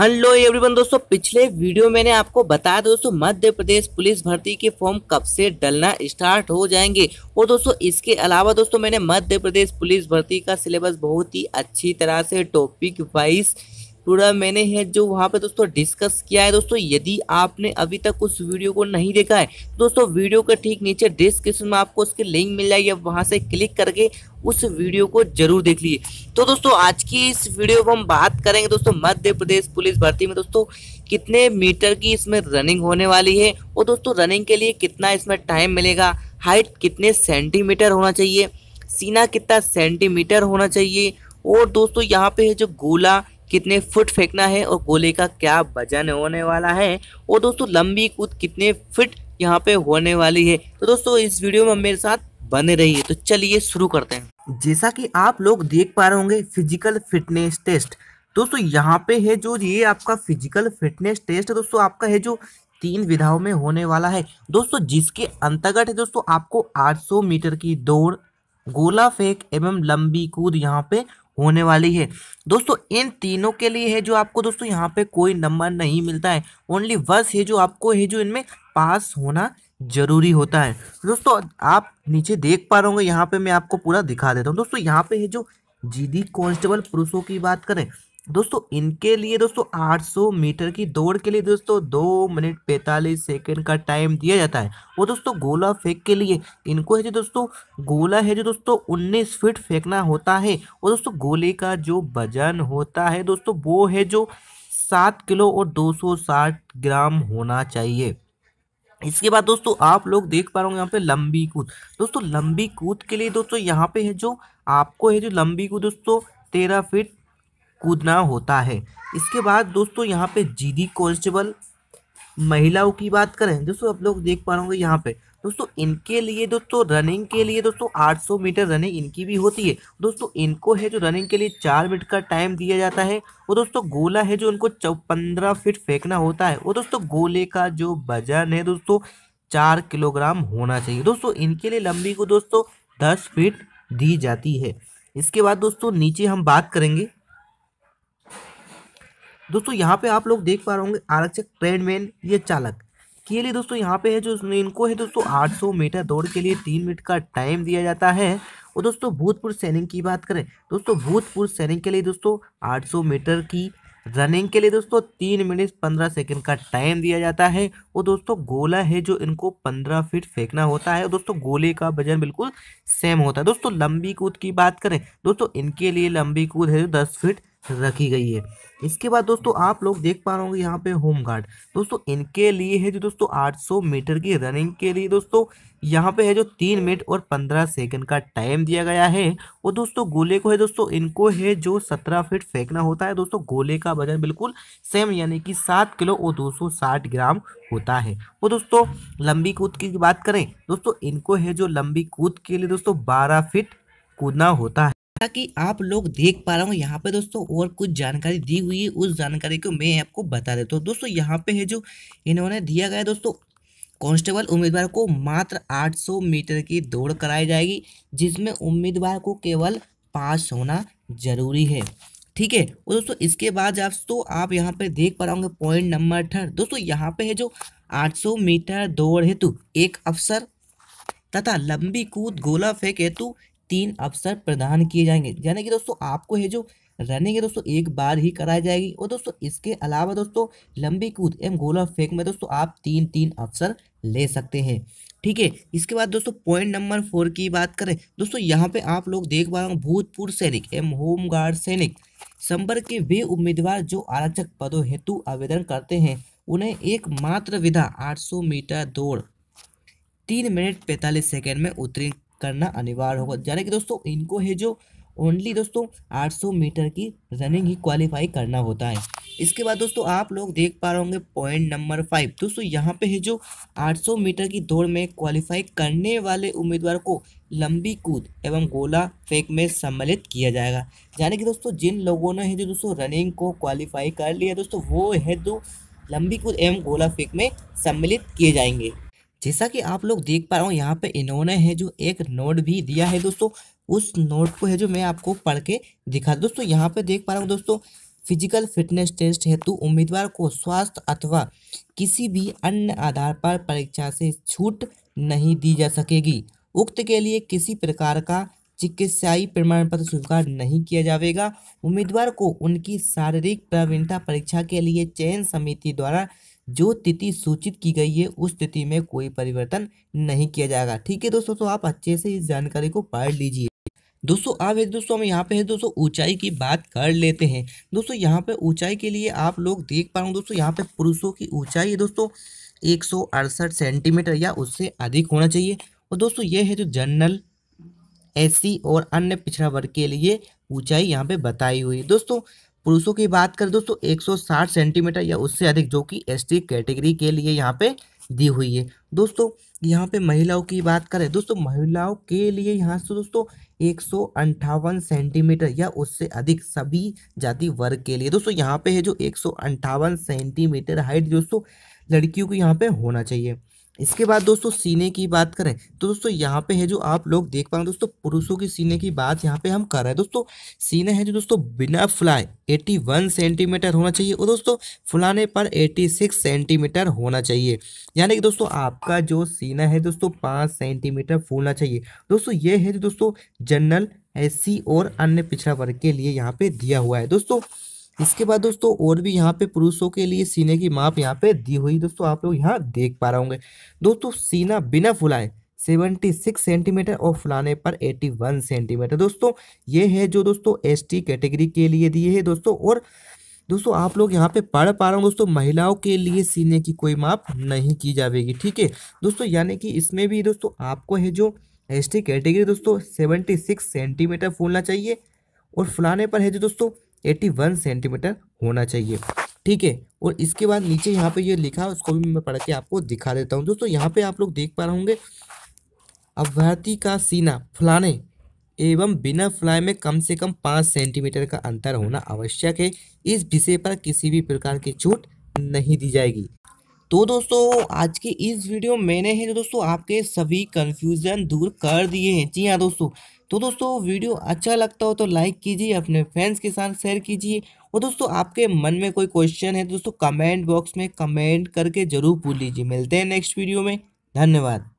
hello everyone दोस्तों पिछले video मैंने आपको बताया दोस्तों मध्य प्रदेश पुलिस भर्ती के फॉर्म कब से डलना स्टार्ट हो जाएंगे और दोस्तों इसके अलावा दोस्तों मैंने मध्य प्रदेश पुलिस भर्ती का सिलेबस बहुत ही अच्छी तरह से टॉपिक वाइज पूरा मैंने है जो वहाँ पे दोस्तों डिस्कस किया है दोस्तों यदि आपने अभी तक उस वीडियो को नहीं देखा है तो दोस्तों वीडियो के ठीक नीचे डिस्क्रिप्शन में आपको उसके लिंक मिल जाएगी आप वहाँ से क्लिक करके उस वीडियो को जरूर देख लीजिए तो दोस्तों आज की इस वीडियो में हम बात करेंगे दोस्तों मध्य प्रदेश पुलिस भर्ती में दोस्तों कितने मीटर की इसमें रनिंग होने वाली है और दोस्तों रनिंग के लिए कितना इसमें टाइम मिलेगा हाइट कितने सेंटीमीटर होना चाहिए सीना कितना सेंटीमीटर होना चाहिए और दोस्तों यहाँ पे है जो गोला कितने फुट फेंकना है और गोले का क्या वजन होने वाला है और दोस्तों लंबी कूद कितने फिट यहाँ पे होने वाली है तो दोस्तों इस वीडियो में मेरे साथ बने रहिए तो चलिए शुरू करते हैं जैसा कि आप लोग देख पा रहे होंगे फिजिकल फिटनेस टेस्ट दोस्तों यहाँ पे है जो ये आपका फिजिकल फिटनेस टेस्ट दोस्तों आपका है जो तीन विधाओं में होने वाला है दोस्तों जिसके अंतर्गत है दोस्तों आपको 800 मीटर की दौड़ गोला फेंक एवं लंबी कूद यहाँ पे होने वाली है दोस्तों इन तीनों के लिए है जो आपको दोस्तों यहाँ पे कोई नंबर नहीं मिलता है ओनली बस है जो आपको है जो इनमें पास होना जरूरी होता है दोस्तों आप नीचे देख पा रहे होंगे यहाँ पे मैं आपको पूरा दिखा देता हूँ दोस्तों यहाँ पे है जो जीडी कांस्टेबल पुरुषों की बात करें दोस्तों इनके लिए दोस्तों 800 मीटर की दौड़ के लिए दोस्तों दो मिनट पैंतालीस सेकंड का टाइम दिया जाता है वो दोस्तों गोला फेंक के लिए इनको है जो दोस्तों गोला है जो दोस्तों 19 फीट फेंकना होता है और दोस्तों गोले का जो वजन होता है दोस्तों वो है जो सात किलो और 260 ग्राम होना चाहिए इसके बाद दोस्तों आप लोग देख पा रहे हो यहाँ पे लंबी कूद दोस्तों लंबी कूद के लिए दोस्तों यहाँ पे है जो आपको है जो लंबी कूद दोस्तों तेरह फीट कूदना होता है इसके बाद दोस्तों यहाँ पे जीडी कांस्टेबल महिलाओं की बात करें दोस्तों आप लोग देख पा रहे यहाँ पे दोस्तों इनके लिए दोस्तों रनिंग के लिए दोस्तों 800 मीटर रनिंग इनकी भी होती है दोस्तों इनको है जो रनिंग के लिए चार मिनट का टाइम दिया जाता है और दोस्तों गोला है जो उनको पंद्रह फिट फेंकना होता है और दोस्तों गोले का जो वजन है दोस्तों चार किलोग्राम होना चाहिए दोस्तों इनके लिए लंबी को दोस्तों दस फिट दी जाती है इसके बाद दोस्तों नीचे हम बात करेंगे दोस्तों यहाँ पे आप लोग देख पा रहे होंगे आरक्षक ट्रेनमैन ये चालक के लिए दोस्तों यहाँ पे है जो इनको है दोस्तों 800 मीटर दौड़ के लिए तीन मिनट का टाइम दिया जाता है और दोस्तों भूतपूर्व सैनिक की बात करें दोस्तों भूतपूर्व सैनिक के लिए दोस्तों आठ मीटर की रनिंग के लिए दोस्तों तीन मिनट पंद्रह सेकंड का टाइम दिया जाता है और दोस्तों गोला है जो इनको पंद्रह फीट फेंकना होता है और दोस्तों गोले का वजन बिल्कुल सेम होता है दोस्तों लंबी कूद की बात करें दोस्तों इनके लिए लंबी कूद है जो दस फीट रखी गई है इसके बाद दोस्तों आप लोग देख पा रहे होंगे यहाँ पे होम गार्ड दोस्तों इनके लिए है जो दोस्तों 800 मीटर की रनिंग के लिए दोस्तों यहाँ पे है जो तीन मिनट और पंद्रह सेकंड का टाइम दिया गया है और दोस्तों गोले को है दोस्तों इनको है जो सत्रह फीट फेंकना होता है दोस्तों गोले का वजन बिल्कुल सेम यानी कि सात किलो और दो सौ साठ ग्राम होता है और दोस्तों लंबी कूद की बात करें दोस्तों इनको है जो लंबी कूद के लिए दोस्तों बारह फिट कूदना होता है जैसा कि आप लोग देख पा रहे हो यहाँ पे दोस्तों और कुछ जानकारी दी हुई है उस जानकारी को मैं आपको बता देता हूँ दोस्तों यहाँ पे है जो इन्होंने दिया गया दोस्तों कांस्टेबल उम्मीदवार को मात्र 800 मीटर की दौड़ कराई जाएगी जिसमें उम्मीदवार को केवल पास होना जरूरी है ठीक है और दोस्तों इसके बाद आप तो आप यहाँ पे देख पा रहे पॉइंट नंबर थर्ड दोस्तों यहाँ पे है जो 800 मीटर दौड़ हेतु एक अफसर तथा लंबी कूद गोला फेंक हेतु तीन अवसर प्रदान किए जाएंगे यानी कि दोस्तों आपको है जो रनिंग है दोस्तों एक बार ही कराई जाएगी और दोस्तों इसके अलावा दोस्तों लंबी कूद एवं गोला फेंक में दोस्तों आप तीन तीन अवसर ले सकते हैं ठीक है इसके बाद दोस्तों पॉइंट नंबर फोर की बात करें दोस्तों यहाँ पे आप लोग देख पा रहे हो भूतपूर्व सैनिक एवं होमगार्ड सैनिक संवर्ग के वे उम्मीदवार जो आरक्षक पदों हेतु आवेदन करते हैं उन्हें एकमात्र विधा आठ मीटर दौड़ तीन मिनट पैंतालीस सेकेंड में उत्तीर्ण करना अनिवार्य होगा यानी कि दोस्तों इनको है जो ओनली दोस्तों 800 मीटर की रनिंग ही क्वालिफाई करना होता है इसके बाद दोस्तों आप लोग देख पा रहे होंगे पॉइंट नंबर फाइव दोस्तों यहाँ पे है जो 800 मीटर की दौड़ में क्वालिफाई करने वाले उम्मीदवार को लंबी कूद एवं गोला फेंक में सम्मिलित किया जाएगा यानी कि दोस्तों जिन लोगों ने है जो दोस्तों रनिंग को क्वालिफाई कर लिया दोस्तों वो है जो लंबी कूद एवं गोला फेंक में सम्मिलित किए जाएंगे जैसा कि आप लोग देख पा रहे हो यहाँ पे इन्होंने है जो एक नोट भी दिया है दोस्तों उस नोट को है जो मैं आपको पढ़ के दिखा दोस्तों यहाँ पे देख पा रहा हूँ दोस्तों फिजिकल फिटनेस टेस्ट हेतु उम्मीदवार को स्वास्थ्य अथवा किसी भी अन्य आधार पर परीक्षा से छूट नहीं दी जा सकेगी उक्त के लिए किसी प्रकार का चिकित्साई प्रमाण पत्र स्वीकार नहीं किया जाएगा उम्मीदवार को उनकी शारीरिक प्रवीणता परीक्षा के लिए चयन समिति द्वारा जो तिथि सूचित की गई है उस तिथि में कोई परिवर्तन नहीं किया जाएगा ठीक है दोस्तों तो आप अच्छे से इस जानकारी को पढ़ लीजिए दोस्तों आप एक दोस्तों हम यहाँ पे है दोस्तों ऊंचाई की बात कर लेते हैं दोस्तों यहाँ पे ऊंचाई के लिए आप लोग देख पा रहे हो दोस्तों यहाँ पे पुरुषों की ऊंचाई है दोस्तों एक सेंटीमीटर या उससे अधिक होना चाहिए और दोस्तों ये है जो जनरल सी और अन्य पिछड़ा वर्ग के लिए ऊंचाई यहाँ पे बताई हुई है दोस्तों पुरुषों की बात करें दोस्तों 160 सेंटीमीटर या उससे अधिक जो कि एस कैटेगरी के लिए यहाँ पे दी हुई है दोस्तों यहाँ पे महिलाओं की बात करें दोस्तों महिलाओं के लिए यहाँ से दोस्तों एक सेंटीमीटर या उससे अधिक सभी जाति वर्ग के लिए दोस्तों यहाँ पे है जो एक सेंटीमीटर हाइट दोस्तों लड़कियों को यहाँ पे होना चाहिए इसके बाद दोस्तों सीने की बात करें तो दोस्तों यहाँ पे है जो आप लोग देख पाएंगे दोस्तों पुरुषों की सीने की बात यहाँ पे हम कर रहे हैं दोस्तों सीने है जो दोस्तों बिना एटी 81 सेंटीमीटर होना चाहिए और दोस्तों फुलाने पर 86 सेंटीमीटर होना चाहिए यानी कि दोस्तों आपका जो सीना है दोस्तों पाँच सेंटीमीटर फूलना चाहिए दोस्तों ये है जो दोस्तों जनरल एस और अन्य पिछड़ा वर्ग के लिए यहाँ पर दिया हुआ है दोस्तों इसके बाद दोस्तों और भी यहाँ पे पुरुषों के लिए सीने की माप यहाँ पे दी हुई दोस्तों आप लोग यहाँ देख पा रहे होंगे दोस्तों सीना बिना फुलाए 76 सेंटीमीटर और फुलाने पर 81 सेंटीमीटर दोस्तों ये है जो दोस्तों एसटी कैटेगरी के लिए दिए है दोस्तों और दोस्तों आप लोग यहाँ पे पढ़ पा रहे हो दोस्तों महिलाओं के लिए सीने की कोई माप नहीं की जाएगी ठीक है दोस्तों यानी कि इसमें भी दोस्तों आपको है जो एस कैटेगरी दोस्तों सेवेंटी सिक्स सेंटीमीटर फूलना चाहिए और फुलाने पर है जो दोस्तों एट्टी वन सेंटीमीटर होना चाहिए ठीक है और इसके बाद नीचे यहाँ पे ये लिखा उसको भी मैं पढ़ के आपको दिखा देता हूँ दोस्तों यहाँ पे आप लोग देख पा रहे होंगे अभ्यर्थी का सीना फलाने एवं बिना फ्लाई में कम से कम पाँच सेंटीमीटर का अंतर होना आवश्यक है इस विषय पर किसी भी प्रकार की छूट नहीं दी जाएगी तो दोस्तों आज के इस वीडियो मैंने है दोस्तों आपके सभी कन्फ्यूज़न दूर कर दिए हैं जी हाँ दोस्तों तो दोस्तों वीडियो अच्छा लगता हो तो लाइक कीजिए अपने फ्रेंड्स के साथ शेयर कीजिए और दोस्तों आपके मन में कोई क्वेश्चन है तो दोस्तों कमेंट बॉक्स में कमेंट करके ज़रूर पूछ लीजिए मिलते हैं नेक्स्ट वीडियो में धन्यवाद